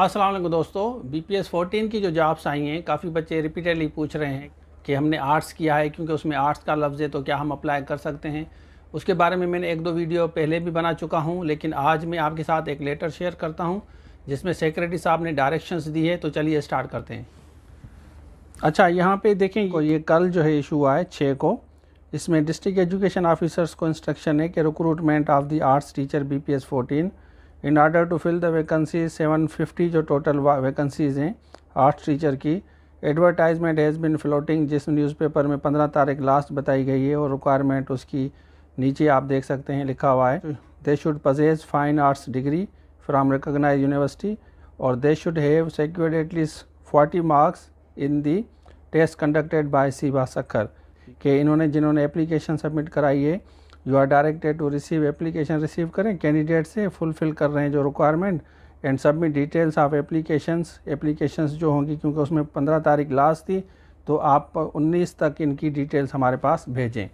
असलम दोस्तों B P S fourteen की जो जॉब्स आई हैं काफ़ी बच्चे रिपीटेडली पूछ रहे हैं कि हमने आर्ट्स किया है क्योंकि उसमें आर्ट्स का लफ्ज़ है तो क्या हम अप्लाई कर सकते हैं उसके बारे में मैंने एक दो वीडियो पहले भी बना चुका हूं लेकिन आज मैं आपके साथ एक लेटर शेयर करता हूं जिसमें सेक्रेटरी साहब ने डायरेक्शंस दी है तो चलिए स्टार्ट करते हैं अच्छा यहाँ पर देखें तो ये कल जो है इशू हुआ है छः को इसमें डिस्ट्रिक्ट एजुकेशन ऑफिसर्स को इंस्ट्रक्शन है कि recruitment of the arts teacher B P S fourteen in order to fill the vacancy 750 जो टोटल वैकेंसीज़ हैं आर्ट्स टीचर की एडवर्टाइजमेंट हैज़ बिन फ्लोटिंग जिस न्यूज़पेपर में 15 तारीख लास्ट बताई गई है और रिक्वायरमेंट उसकी नीचे आप देख सकते हैं लिखा हुआ है they should possess fine arts degree from recognised university और they should have secured at least forty marks in the test conducted by सी बासकर के इन्होंने जिन्होंने एप्लीकेशन सबमिट कराई है you are directed to receive application receive करें कैंडिडेट से फुलफिल कर रहे हैं जो requirement and submit details of applications applications जो होंगी क्योंकि उसमें पंद्रह तारीख लास्ट थी तो आप उन्नीस तक इनकी डिटेल्स हमारे पास भेजें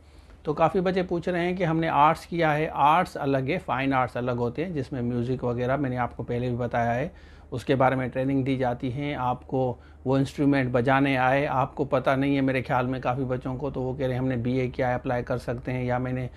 तो काफ़ी बच्चे पूछ रहे हैं कि हमने आर्ट्स किया है आर्ट्स अलग है फ़ाइन आर्ट्स अलग होते हैं जिसमें म्यूज़िक वगैरह मैंने आपको पहले भी बताया है उसके बारे में ट्रेनिंग दी जाती है आपको वो इंस्ट्रूमेंट बजाने आए आपको पता नहीं है मेरे ख्याल में काफ़ी बच्चों को तो वो कह रहे हैं हमने बीए किया है अप्लाई कर सकते हैं या मैंने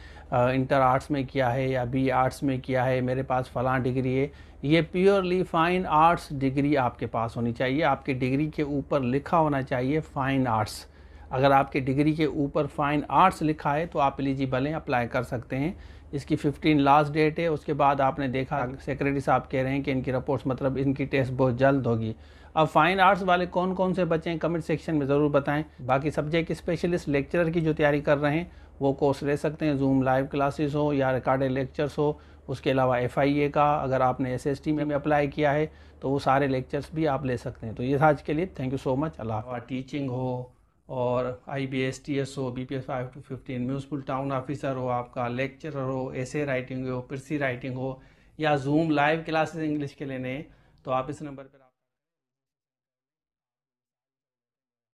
इंटर आर्ट्स में किया है या बी आर्ट्स में किया है मेरे पास फ़लाँ डिग्री है ये प्योरली फ़ाइन आर्ट्स डिग्री आपके पास होनी चाहिए आपकी डिग्री के ऊपर लिखा होना चाहिए फ़ाइन आर्ट्स अगर आपकी डिग्री के ऊपर फाइन आर्ट्स लिखा है तो आप एलिजिबल हैं अप्लाई कर सकते हैं इसकी 15 लास्ट डेट है उसके बाद आपने देखा हाँ। सेक्रेटरी साहब कह रहे हैं कि इनकी रिपोर्ट्स मतलब इनकी टेस्ट बहुत जल्द होगी अब फाइन आर्ट्स वाले कौन कौन से बच्चे हैं कमेंट सेक्शन में ज़रूर बताएं बाकी सब्जेक्ट स्पेशलिस्ट लेक्चरर की जो तैयारी कर रहे हैं वो कोर्स ले सकते हैं जूम लाइव क्लासेस हो या रिकॉर्डेड लेक्चर्स हो उसके अलावा एफ का अगर आपने एस में भी अप्लाई किया है तो वो सारे लेक्चर्स भी आप ले सकते हैं तो ये आज के लिए थैंक यू सो मच अल्लाह टीचिंग हो और I B S T S हो B P S five to fifteen municipal town officer हो आपका लेक्चरर हो ऐसे राइटिंग हो प्रिसी राइटिंग हो या जूम लाइव क्लासेस इंग्लिश के लेने तो आप इस नंबर पर